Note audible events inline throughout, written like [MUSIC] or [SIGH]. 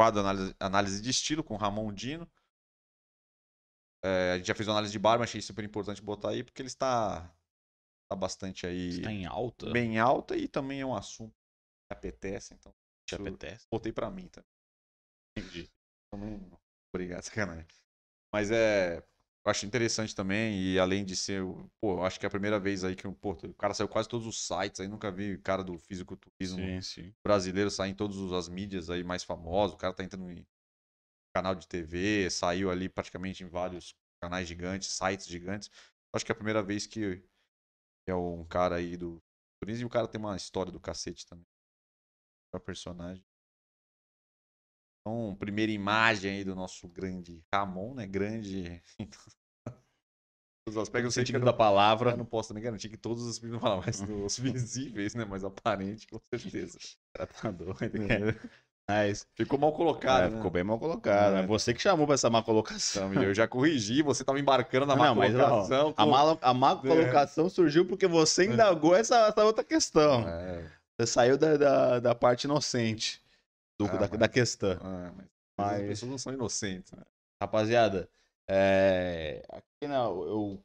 quadro análise, análise de estilo com Ramon Dino. É, a gente já fez uma análise de mas achei super importante botar aí, porque ele está, está bastante aí. Está em alta. Bem alta e também é um assunto que apetece, então. Te apetece. Botei para mim também. Entendi. Então, não... obrigado, sacanagem. Mas é. Eu acho interessante também, e além de ser, pô, eu acho que é a primeira vez aí que pô, o cara saiu quase todos os sites aí, nunca vi o cara do fisiculturismo sim, sim. brasileiro sair em todas as mídias aí mais famosas, o cara tá entrando em canal de TV, saiu ali praticamente em vários canais gigantes, sites gigantes. Eu acho que é a primeira vez que é um cara aí do turismo e o cara tem uma história do cacete também. O personagem. Então, primeira imagem aí do nosso grande Ramon, né? Grande. [LAUGHS] os aspectos, o sentido da palavra, não posso também garantir que todos os sentidos falam mais [LAUGHS] os visíveis, né? Mas aparente, com certeza. [LAUGHS] tá doido, é. cara. Mas ficou mal colocado. É, né? Ficou bem mal colocado. É. Você que chamou pra essa má colocação. eu já corrigi, você tava embarcando na má não, colocação. Mas, ó, a, má, a é. má colocação é. surgiu porque você é. indagou essa, essa outra questão. Você saiu da, da, da parte inocente do, ah, da, mas... da, questão. Ah, é, mas... mas, as pessoas não são inocentes. Né? Rapaziada, é... aqui na, né, eu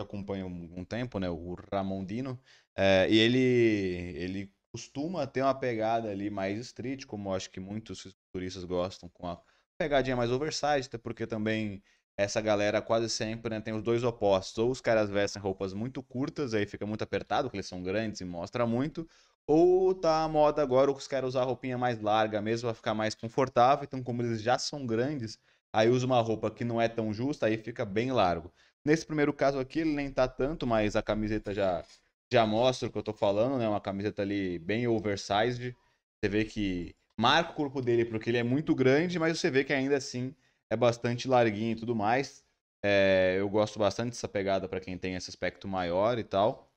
acompanho um, um tempo, né? O Ramondino. É, eh, e ele, ele costuma ter uma pegada ali mais street, como eu acho que muitos turistas gostam, com a pegadinha mais oversized, porque também essa galera quase sempre né, tem os dois opostos. Ou os caras vestem roupas muito curtas, aí fica muito apertado, porque eles são grandes e mostra muito. Ou tá a moda agora, os caras usar roupinha mais larga mesmo pra ficar mais confortável. Então, como eles já são grandes, aí usa uma roupa que não é tão justa, aí fica bem largo. Nesse primeiro caso aqui, ele nem tá tanto, mas a camiseta já, já mostra o que eu tô falando, né? Uma camiseta ali bem oversized. Você vê que marca o corpo dele porque ele é muito grande, mas você vê que ainda assim é bastante larguinho e tudo mais. É, eu gosto bastante dessa pegada para quem tem esse aspecto maior e tal.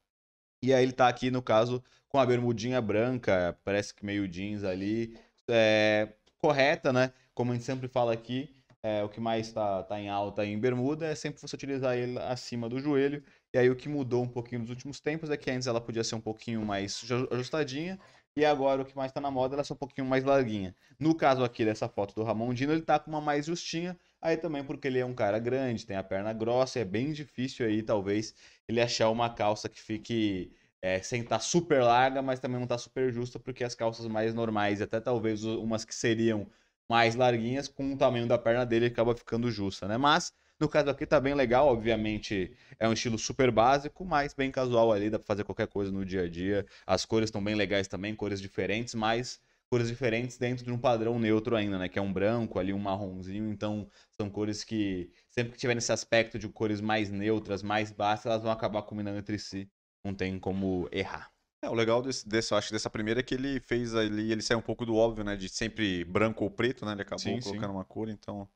E aí ele tá aqui, no caso, com a bermudinha branca, parece que meio jeans ali. É, correta, né? Como a gente sempre fala aqui, é, o que mais está tá em alta em bermuda é sempre você utilizar ele acima do joelho. E aí o que mudou um pouquinho nos últimos tempos é que antes ela podia ser um pouquinho mais ajustadinha. E agora o que mais está na moda é ela é só um pouquinho mais larguinha. No caso aqui dessa foto do Dino, ele tá com uma mais justinha, Aí também porque ele é um cara grande, tem a perna grossa, é bem difícil aí, talvez, ele achar uma calça que fique é, sem estar tá super larga, mas também não estar tá super justa, porque as calças mais normais, até talvez umas que seriam mais larguinhas, com o tamanho da perna dele acaba ficando justa, né? Mas no caso aqui tá bem legal, obviamente é um estilo super básico, mas bem casual ali, dá pra fazer qualquer coisa no dia a dia. As cores estão bem legais também, cores diferentes, mas cores diferentes dentro de um padrão neutro ainda, né? Que é um branco ali, um marronzinho. Então, são cores que, sempre que tiver nesse aspecto de cores mais neutras, mais baixas, elas vão acabar combinando entre si. Não tem como errar. É, o legal desse, desse, eu acho, dessa primeira é que ele fez ali, ele sai um pouco do óbvio, né? De sempre branco ou preto, né? Ele acabou sim, colocando sim. uma cor, então,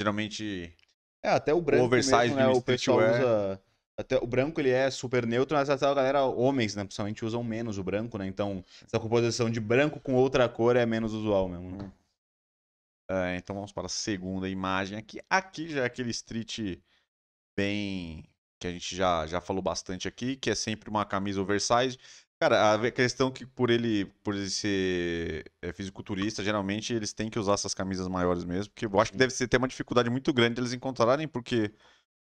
geralmente... É, até o branco o oversize mesmo, né? O pessoal wear... usa até o branco ele é super neutro, mas até a galera, homens, né, principalmente usam menos o branco, né? Então, essa composição de branco com outra cor é menos usual mesmo. Né? Hum. É, então vamos para a segunda imagem aqui. Aqui já é aquele street bem que a gente já, já falou bastante aqui, que é sempre uma camisa oversize. Cara, a questão que por ele, por ele ser é, fisiculturista, geralmente eles têm que usar essas camisas maiores mesmo, porque eu acho que deve ter uma dificuldade muito grande eles encontrarem, porque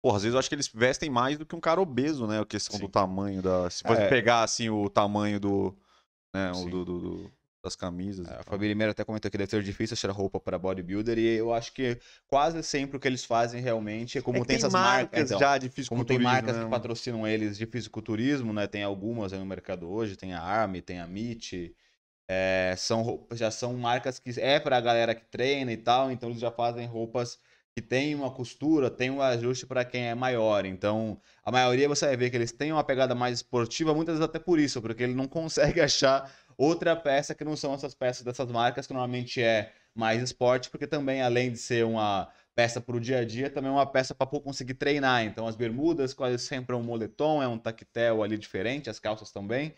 Porra, às vezes eu acho que eles vestem mais do que um cara obeso, né? A questão Sim. do tamanho da. Se você é. pegar, assim, o tamanho do. Né, o do, do, do, das camisas. É, a Fabi Limeira até comentou que deve ser difícil achar roupa para bodybuilder e eu acho que quase sempre o que eles fazem realmente é, é como é tem, tem, essas marcas, marcas então, já de Como tem marcas né? que patrocinam eles de fisiculturismo, né? Tem algumas no mercado hoje, tem a Army, tem a MIT. É, são já são marcas que é para a galera que treina e tal, então eles já fazem roupas que tem uma costura, tem um ajuste para quem é maior. Então, a maioria você vai ver que eles têm uma pegada mais esportiva, muitas vezes até por isso, porque ele não [LAUGHS] consegue achar outra peça que não são essas peças dessas marcas, que normalmente é mais esporte, porque também além de ser uma peça para o dia a dia, também é uma peça para conseguir treinar. Então, as bermudas quase sempre é um moletom, é um tactel ali diferente, as calças também.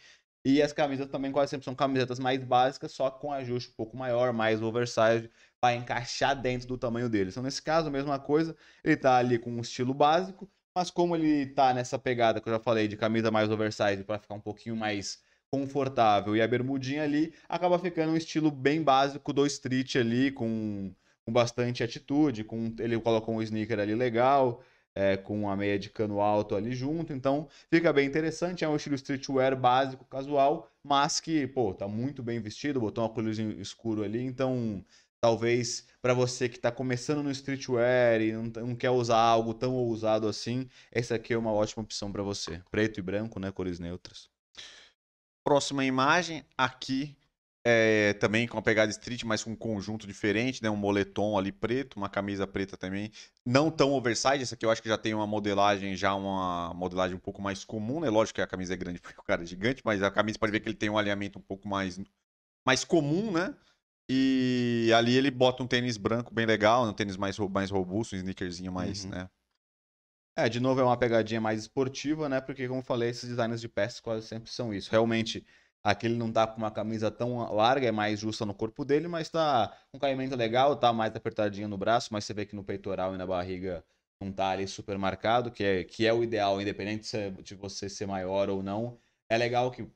E as camisas também quase sempre são camisetas mais básicas, só com ajuste um pouco maior, mais oversized, para encaixar dentro do tamanho dele. Então, nesse caso, a mesma coisa, ele está ali com um estilo básico, mas como ele está nessa pegada que eu já falei de camisa mais oversized para ficar um pouquinho mais confortável e a bermudinha ali, acaba ficando um estilo bem básico do street ali, com, com bastante atitude, com ele colocou um sneaker ali legal é, com a meia de cano alto ali junto. Então fica bem interessante. É um estilo streetwear básico, casual, mas que, pô, tá muito bem vestido. Botou um colorzinho escuro ali. Então talvez para você que está começando no streetwear e não, não, quer usar algo tão ousado assim, essa aqui é uma ótima opção para você. Preto e branco, né? Cores neutras. Próxima imagem, aqui é, também com a pegada street, mas com um conjunto diferente, né? Um moletom ali preto, uma camisa preta também. Não tão oversize, essa aqui eu acho que já tem uma modelagem, já uma modelagem um pouco mais comum, né? Lógico que a camisa é grande [LAUGHS] porque o cara é gigante, mas a camisa pode ver que ele tem um alinhamento um pouco mais, mais comum, né? E ali ele bota um tênis branco bem legal, um tênis mais, mais robusto, um sneakerzinho mais, uhum. né? É, de novo é uma pegadinha mais esportiva, né? Porque, como falei, esses designers de peças quase sempre são isso. Realmente aquele não tá com uma camisa tão larga, é mais justa no corpo dele, mas tá um caimento legal, tá mais apertadinho no braço, mas você vê que no peitoral e na barriga não tá ali super marcado, que é, que é o ideal, independente é de você ser maior ou não. É legal que se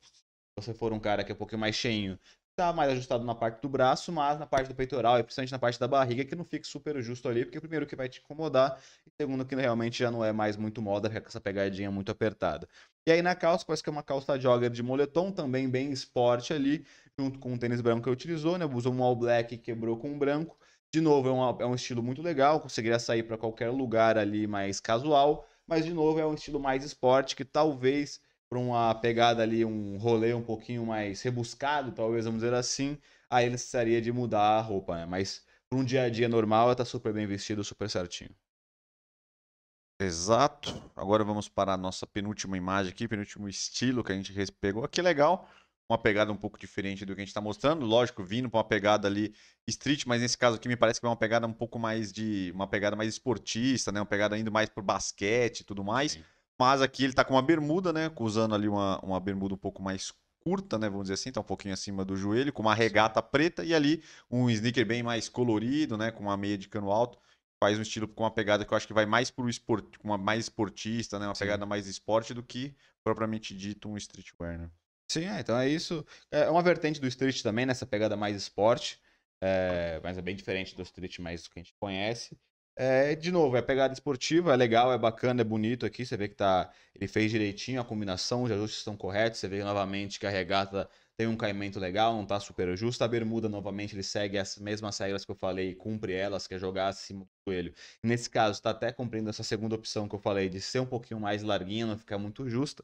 você for um cara que é um pouquinho mais cheinho, tá mais ajustado na parte do braço, mas na parte do peitoral e principalmente na parte da barriga que não fica super justo ali, porque primeiro que vai te incomodar e segundo que realmente já não é mais muito moda, com essa pegadinha muito apertada. E aí na calça, parece que é uma calça jogger de moletom, também bem esporte ali, junto com o tênis branco que eu utilizou, né? Usou um all black e quebrou com um branco. De novo, é, é um estilo muito legal, conseguiria sair para qualquer lugar ali mais casual, mas de novo é um estilo mais esporte que talvez para uma pegada ali, um rolê um pouquinho mais rebuscado, talvez vamos dizer assim, aí ele necessitaria de mudar a roupa, né? Mas para um dia a dia normal, ela tá super bem vestido super certinho. Exato. Agora vamos para a nossa penúltima imagem aqui, penúltimo estilo que a gente pegou. Que legal. Uma pegada um pouco diferente do que a gente está mostrando. Lógico, vindo para uma pegada ali street, mas nesse caso aqui me parece que é uma pegada um pouco mais de. Uma pegada mais esportista, né? Uma pegada indo mais por basquete e tudo mais. Sim. Mas aqui ele tá com uma bermuda, né? Usando ali uma, uma bermuda um pouco mais curta, né? Vamos dizer assim, tá um pouquinho acima do joelho, com uma regata preta e ali um sneaker bem mais colorido, né? Com uma meia de cano alto. Faz um estilo com uma pegada que eu acho que vai mais pro esporte, uma mais esportista, né? Uma Sim. pegada mais esporte do que propriamente dito um streetwear, né? Sim, é, então é isso. É, é uma vertente do street também, nessa pegada mais esporte. É, mas é bem diferente do street mais que a gente conhece. É, de novo, é pegada esportiva, é legal, é bacana, é bonito aqui. Você vê que tá, ele fez direitinho a combinação, os ajustes estão corretos. Você vê novamente que a regata tem um caimento legal, não tá super justa. A bermuda, novamente, ele segue as mesmas regras que eu falei, cumpre elas, que é jogar acima do joelho. Nesse caso, está até cumprindo essa segunda opção que eu falei, de ser um pouquinho mais larguinha, não ficar muito justa.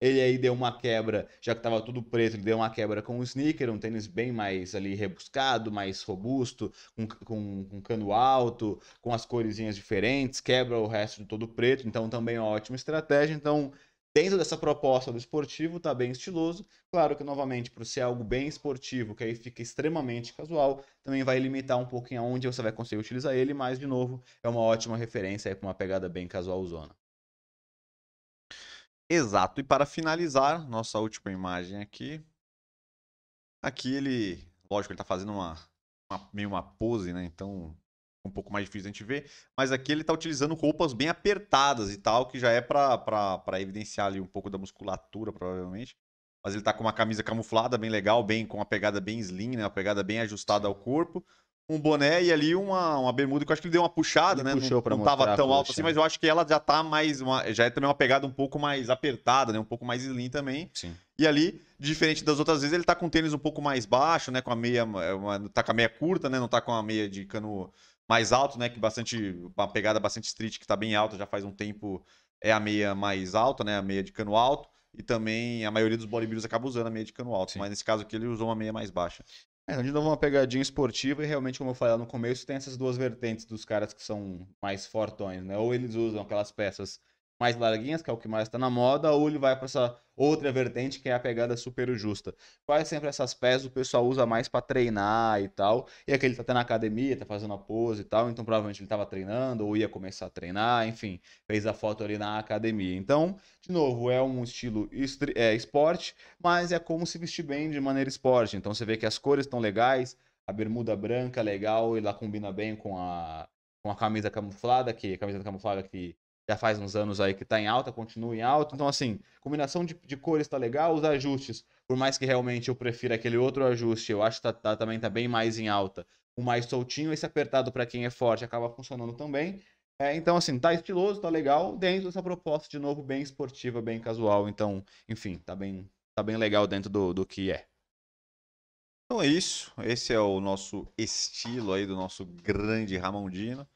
Ele aí deu uma quebra, já que estava tudo preto, ele deu uma quebra com o sneaker, um tênis bem mais ali rebuscado, mais robusto, com, com, com cano alto, com as coresinhas diferentes, quebra o resto de todo preto, então também é uma ótima estratégia. Então, dentro dessa proposta do esportivo, tá bem estiloso. Claro que, novamente, por ser algo bem esportivo, que aí fica extremamente casual, também vai limitar um pouquinho aonde você vai conseguir utilizar ele, mas, de novo, é uma ótima referência aí para uma pegada bem casualzona. Exato. E para finalizar, nossa última imagem aqui. Aqui ele, lógico, ele está fazendo uma, uma, meio uma pose, né? Então um pouco mais difícil de a gente ver, mas aqui ele está utilizando roupas bem apertadas e tal, que já é para evidenciar ali um pouco da musculatura, provavelmente. Mas ele está com uma camisa camuflada bem legal, bem com uma pegada bem slim, né? Uma pegada bem ajustada ao corpo um boné e ali uma, uma bermuda que eu acho que ele deu uma puxada, ele né? Puxou não, estava não tava tão alto assim, mas eu acho que ela já tá mais uma, já é também uma pegada um pouco mais apertada, né? Um pouco mais slim também. Sim. E ali, diferente das outras vezes, ele tá com o tênis um pouco mais baixo, né, com a meia é uma, tá com a meia curta, né? Não tá com a meia de cano mais alto, né, que bastante uma pegada bastante street que tá bem alta, já faz um tempo é a meia mais alta, né? A meia de cano alto. E também a maioria dos bodybuilders acaba usando a meia de cano alto. Sim. Mas nesse caso aqui ele usou uma meia mais baixa. É, de novo uma pegadinha esportiva e realmente, como eu falei no começo, tem essas duas vertentes dos caras que são mais fortões, né? Ou eles usam aquelas peças mais larguinhas, que é o que mais está na moda, ou ele vai para essa outra vertente que é a pegada super justa. Quase sempre essas pés o pessoal usa mais para treinar e tal, e aquele tá até na academia, tá fazendo a pose e tal, então provavelmente ele estava treinando ou ia começar a treinar, enfim, fez a foto ali na academia. Então, de novo, é um estilo é, esporte, mas é como se vestir bem de maneira esporte. Então você vê que as cores estão legais, a bermuda branca legal e lá combina bem com a com a camisa camuflada, que a camisa camuflada que já faz uns anos aí que está em alta, continua em alta. Então, assim, combinação de, de cores está legal, os ajustes, por mais que realmente eu prefira aquele outro ajuste, eu acho que tá, tá, também está bem mais em alta. O mais soltinho, esse apertado para quem é forte acaba funcionando também. É, então, assim, tá estiloso, tá legal, dentro dessa proposta, de novo, bem esportiva, bem casual. Então, enfim, tá bem, tá bem legal dentro do, do que é. Então é isso. Esse é o nosso estilo aí do nosso grande Ramondino.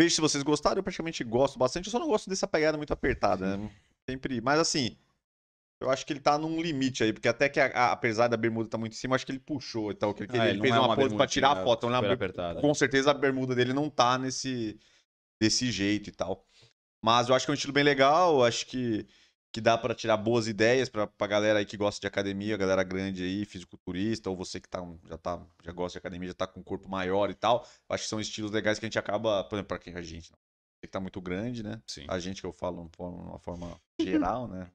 Vejo se vocês gostaram, eu praticamente gosto bastante. Eu só não gosto dessa pegada muito apertada. Né? Sempre. Mas assim, eu acho que ele tá num limite aí, porque até que a, a, apesar da bermuda tá muito em cima, acho que ele puxou e então, tal. Que ele, ah, ele, fez é uma, uma pose pra tirar a foto. Né? com certeza a bermuda dele não tá nesse desse jeito e tal. Mas eu acho que é um estilo bem legal, acho que que dá para tirar boas ideias para a galera aí que gosta de academia, a galera grande aí, fisiculturista, ou você que tá, já, tá, já gosta de academia, já tá com um corpo maior e tal. Acho que são estilos legais que a gente acaba, por exemplo, para quem a gente, não. Você que tá muito grande, né? Sim. A gente que eu falo de uma forma geral, né?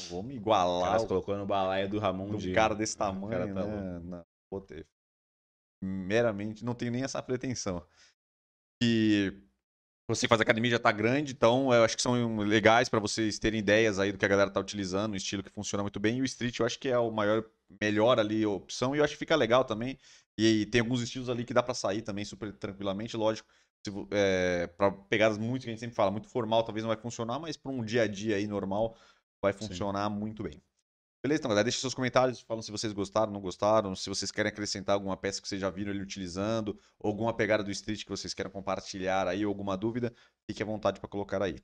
Não vou me igualar. O cara colocou no balaia do Ramon de um cara desse né, tamanho, cara tá né? Não, vou ter. Meramente, não tenho nem essa pretensão. E você faz academia já tá grande, então eu acho que são legais para vocês terem ideias aí do que a galera tá utilizando, um estilo que funciona muito bem. E o street eu acho que é o maior, melhor ali opção e eu acho que fica legal também. E, e tem alguns estilos ali que dá para sair também super tranquilamente, lógico. é, para pegadas muito que a gente sempre fala, muito formal, talvez não vai funcionar, mas para um dia a dia aí normal vai funcionar Sim. muito bem. Beleza? Então, galera, deixe seus comentários, falam se vocês gostaram, não gostaram, se vocês querem acrescentar alguma peça que vocês já viram ele utilizando, alguma pegada do Street que vocês querem compartilhar aí, alguma dúvida, fique à vontade para colocar aí.